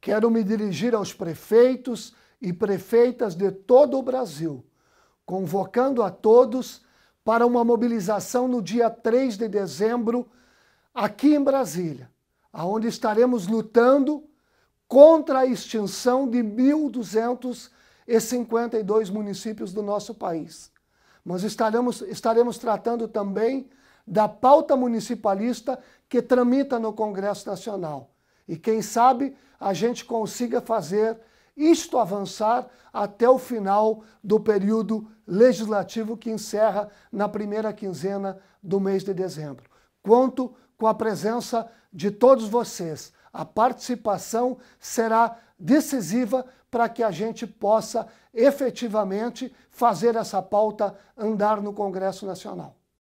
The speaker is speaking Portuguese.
Quero me dirigir aos prefeitos e prefeitas de todo o Brasil, convocando a todos para uma mobilização no dia 3 de dezembro, aqui em Brasília, aonde estaremos lutando contra a extinção de 1.252 municípios do nosso país. Mas estaremos, estaremos tratando também da pauta municipalista que tramita no Congresso Nacional. E quem sabe a gente consiga fazer isto avançar até o final do período legislativo que encerra na primeira quinzena do mês de dezembro. Conto com a presença de todos vocês. A participação será decisiva para que a gente possa efetivamente fazer essa pauta andar no Congresso Nacional.